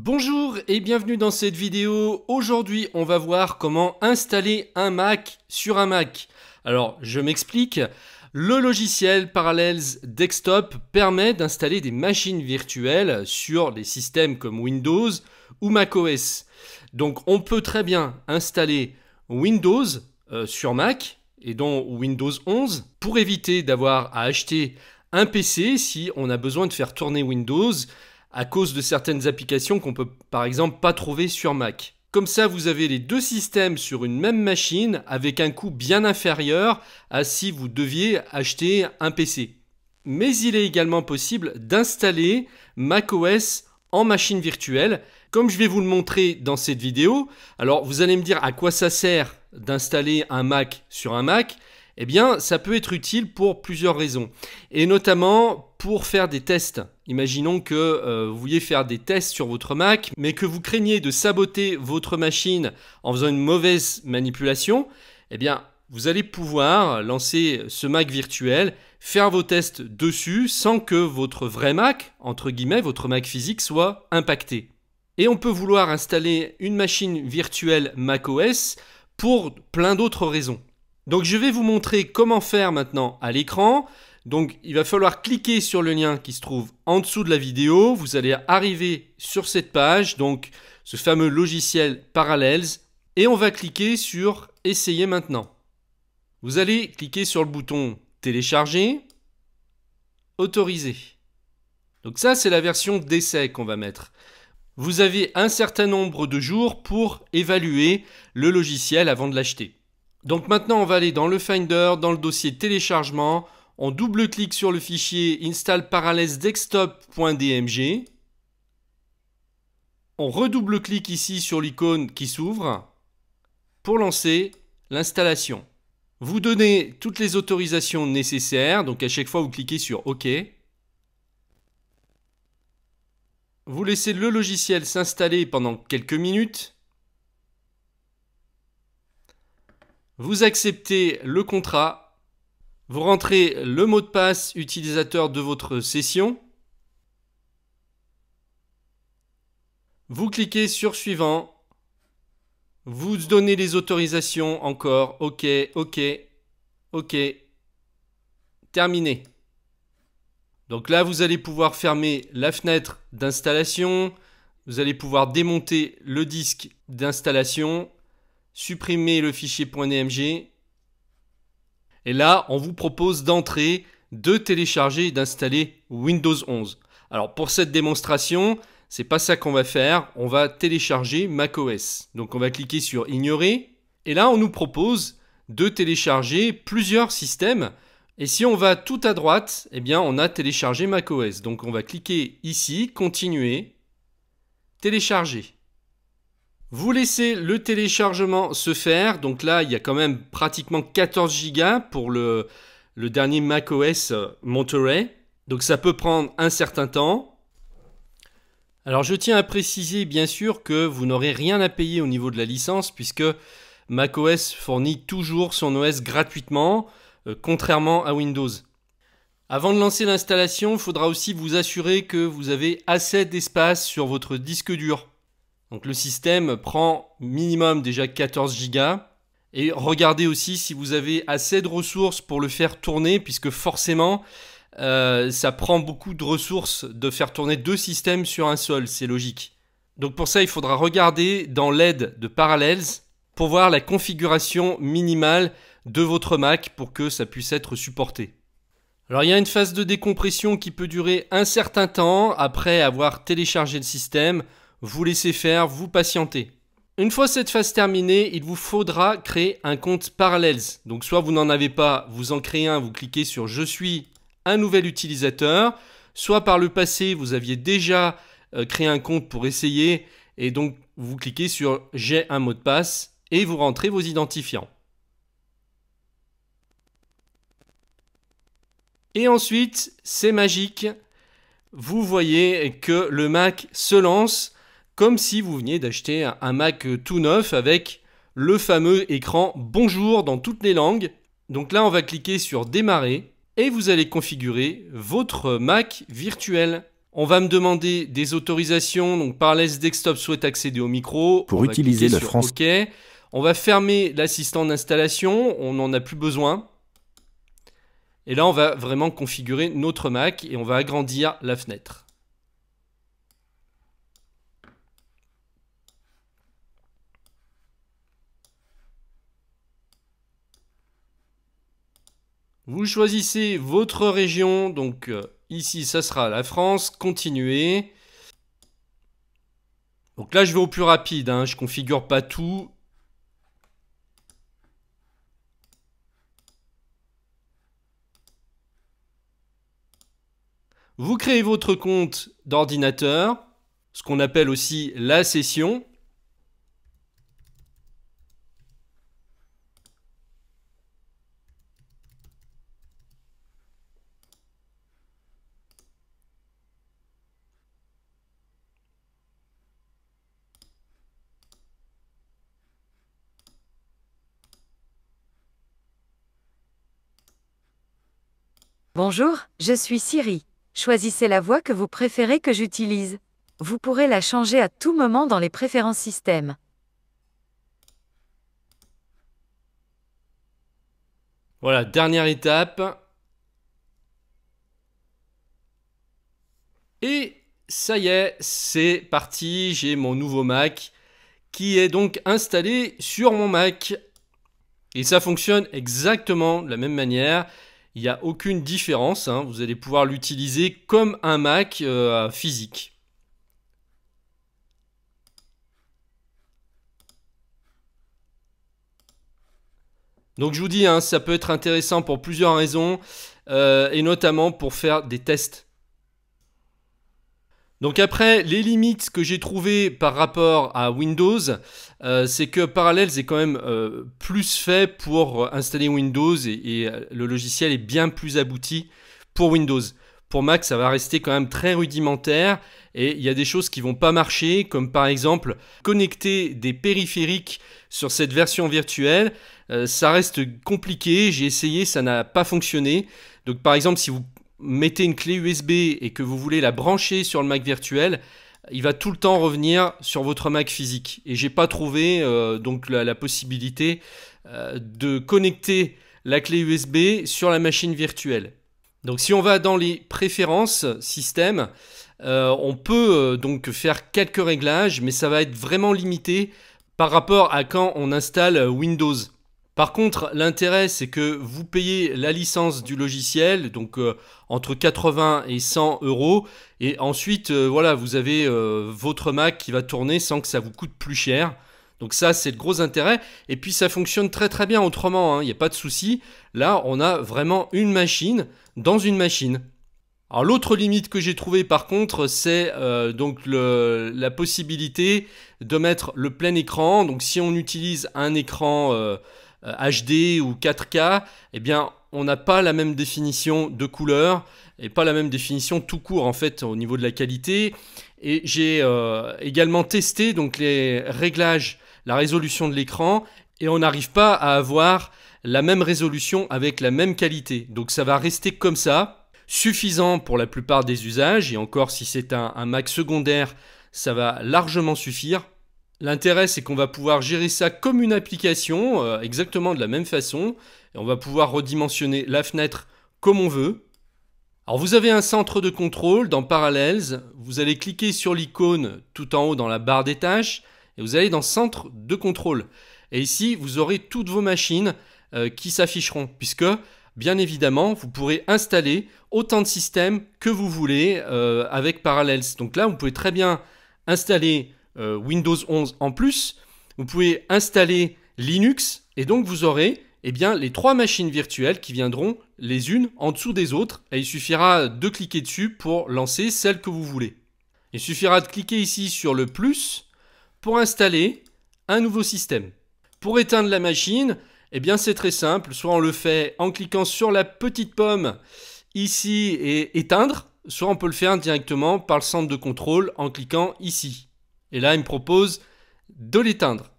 Bonjour et bienvenue dans cette vidéo. Aujourd'hui, on va voir comment installer un Mac sur un Mac. Alors, je m'explique. Le logiciel Parallels Desktop permet d'installer des machines virtuelles sur des systèmes comme Windows ou macOS. Donc, on peut très bien installer Windows euh, sur Mac et donc Windows 11 pour éviter d'avoir à acheter un PC si on a besoin de faire tourner Windows à cause de certaines applications qu'on peut par exemple pas trouver sur Mac. Comme ça, vous avez les deux systèmes sur une même machine avec un coût bien inférieur à si vous deviez acheter un PC. Mais il est également possible d'installer macOS en machine virtuelle, comme je vais vous le montrer dans cette vidéo. Alors, vous allez me dire à quoi ça sert d'installer un Mac sur un Mac. Eh bien, ça peut être utile pour plusieurs raisons, et notamment pour faire des tests. Imaginons que euh, vous vouliez faire des tests sur votre Mac, mais que vous craignez de saboter votre machine en faisant une mauvaise manipulation, eh bien, vous allez pouvoir lancer ce Mac virtuel, faire vos tests dessus sans que votre vrai Mac, entre guillemets, votre Mac physique soit impacté. Et on peut vouloir installer une machine virtuelle macOS pour plein d'autres raisons. Donc je vais vous montrer comment faire maintenant à l'écran. Donc il va falloir cliquer sur le lien qui se trouve en dessous de la vidéo. Vous allez arriver sur cette page, donc ce fameux logiciel Parallels. Et on va cliquer sur Essayer maintenant. Vous allez cliquer sur le bouton Télécharger, Autoriser. Donc ça, c'est la version d'essai qu'on va mettre. Vous avez un certain nombre de jours pour évaluer le logiciel avant de l'acheter. Donc maintenant, on va aller dans le Finder, dans le dossier Téléchargement on double-clique sur le fichier install Parallels On redouble-clique ici sur l'icône qui s'ouvre pour lancer l'installation. Vous donnez toutes les autorisations nécessaires, donc à chaque fois vous cliquez sur OK. Vous laissez le logiciel s'installer pendant quelques minutes. Vous acceptez le contrat vous rentrez le mot de passe utilisateur de votre session. Vous cliquez sur suivant. Vous donnez les autorisations encore. OK, OK, OK. Terminé. Donc là, vous allez pouvoir fermer la fenêtre d'installation. Vous allez pouvoir démonter le disque d'installation, supprimer le fichier .dmg et là, on vous propose d'entrer, de télécharger et d'installer Windows 11. Alors pour cette démonstration, c'est pas ça qu'on va faire, on va télécharger macOS. Donc on va cliquer sur ignorer et là on nous propose de télécharger plusieurs systèmes et si on va tout à droite, eh bien on a téléchargé macOS. Donc on va cliquer ici continuer télécharger. Vous laissez le téléchargement se faire. Donc là, il y a quand même pratiquement 14 gigas pour le, dernier dernier macOS euh, Monterey. Donc ça peut prendre un certain temps. Alors je tiens à préciser bien sûr que vous n'aurez rien à payer au niveau de la licence puisque macOS fournit toujours son OS gratuitement, euh, contrairement à Windows. Avant de lancer l'installation, il faudra aussi vous assurer que vous avez assez d'espace sur votre disque dur. Donc le système prend minimum déjà 14 gigas. Et regardez aussi si vous avez assez de ressources pour le faire tourner, puisque forcément, euh, ça prend beaucoup de ressources de faire tourner deux systèmes sur un seul, c'est logique. Donc pour ça, il faudra regarder dans l'aide de Parallels pour voir la configuration minimale de votre Mac pour que ça puisse être supporté. Alors il y a une phase de décompression qui peut durer un certain temps après avoir téléchargé le système vous laissez faire, vous patientez. Une fois cette phase terminée, il vous faudra créer un compte parallèle. Donc soit vous n'en avez pas, vous en créez un, vous cliquez sur Je suis un nouvel utilisateur, soit par le passé, vous aviez déjà euh, créé un compte pour essayer, et donc vous cliquez sur J'ai un mot de passe, et vous rentrez vos identifiants. Et ensuite, c'est magique, vous voyez que le Mac se lance comme si vous veniez d'acheter un, Mac euh, tout neuf avec le fameux écran Bonjour dans toutes les langues. Donc là, on va cliquer sur Démarrer et vous allez configurer votre Mac virtuel. On va me demander des autorisations, donc par Desktop souhaite accéder au micro. Pour utiliser le français. OK. On va fermer l'assistant d'installation, on n'en a plus besoin. Et là, on va vraiment configurer notre Mac et on va agrandir la fenêtre. Vous choisissez votre région, donc euh, ici ça sera la France, continuez. Donc là je vais au plus rapide, je hein. je configure pas tout. Vous créez votre compte d'ordinateur, ce qu'on appelle aussi la session. Bonjour, je suis Siri. Choisissez la voix que vous préférez que j'utilise. Vous pourrez la changer à tout moment dans les préférences système. Voilà, dernière étape. Et ça y est, c'est parti, j'ai mon nouveau Mac qui est donc installé sur mon Mac. Et ça fonctionne exactement de la même manière il n'y a aucune différence, hein. vous allez pouvoir l'utiliser comme un Mac euh, physique. Donc je vous dis, hein, ça peut être intéressant pour plusieurs raisons, euh, et notamment pour faire des tests. Donc après, les limites que j'ai trouvées par rapport à Windows, euh, c'est que Parallels est quand même euh, plus fait pour installer Windows et, euh, le logiciel est bien plus abouti pour Windows. Pour Mac, ça va rester quand même très rudimentaire et il y a des choses qui vont pas marcher, comme par exemple connecter des périphériques sur cette version virtuelle. ça reste compliqué, j'ai essayé, ça n'a pas fonctionné. Donc par exemple, si vous mettez une clé USB et que vous voulez la brancher sur le Mac virtuel, il va tout le temps revenir sur votre Mac physique. Et je n'ai pas trouvé euh, donc la, possibilité euh, de connecter la clé USB sur la machine virtuelle. Donc si on va dans les préférences système, euh, on peut donc faire quelques réglages, mais ça va être vraiment limité par rapport à quand on installe Windows. Par contre, l'intérêt, c'est que vous payez la licence du logiciel, donc euh, entre 80 et 100 euros, et ensuite, euh, voilà, vous avez euh, votre Mac qui va tourner sans que ça vous coûte plus cher. Donc ça, c'est le gros intérêt. Et puis, ça fonctionne très très bien autrement, hein, il n'y a pas de souci. Là, on a vraiment une machine dans une machine. Alors l'autre limite que j'ai trouvée par contre, c'est donc la possibilité de mettre le plein écran. Donc si on utilise un écran HD euh, ou 4K, eh bien, on n'a pas la même définition de couleur et pas la même définition tout court en fait au niveau de la qualité. Et j'ai euh, également testé donc les réglages, la résolution de l'écran et on n'arrive pas à avoir la même résolution avec la même qualité. Donc ça va rester comme ça, suffisant pour la plupart des usages et encore si c'est un, un Mac secondaire, ça va largement suffire L'intérêt, c'est qu'on va pouvoir gérer ça comme une application, euh, exactement de la même façon. Et on va pouvoir redimensionner la fenêtre comme on veut. Alors vous avez un centre de contrôle dans Parallels. Vous allez cliquer sur l'icône tout en haut dans la barre des tâches. Et vous allez dans Centre de contrôle. Et ici, vous aurez toutes vos machines euh, qui s'afficheront. Puisque, bien évidemment, vous pourrez installer autant de systèmes que vous voulez euh, avec Parallels. Donc là, vous pouvez très bien installer euh, Windows 11 en plus, vous pouvez installer Linux et donc vous aurez eh bien, les trois machines virtuelles qui viendront les unes en dessous des autres et il suffira de cliquer dessus pour lancer celle que vous voulez. Il suffira de cliquer ici sur le plus pour installer un nouveau système. Pour éteindre la machine, eh bien c'est très simple, soit on le fait en cliquant sur la petite pomme ici et éteindre, soit on peut le faire directement par le centre de contrôle en cliquant ici. Et là, il me propose de l'éteindre.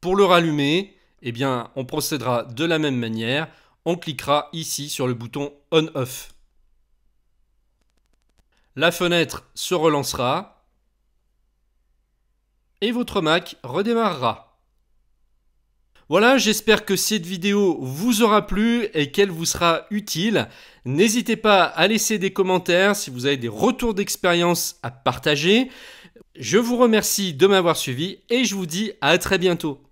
Pour le rallumer, eh bien, on procédera de la même manière. On cliquera ici sur le bouton On-Off. La fenêtre se relancera et votre Mac redémarrera. Voilà, j'espère que cette vidéo vous aura plu et qu'elle vous sera utile. N'hésitez pas à laisser des commentaires si vous avez des retours d'expérience à partager. Je vous remercie de m'avoir suivi et je vous dis à très bientôt.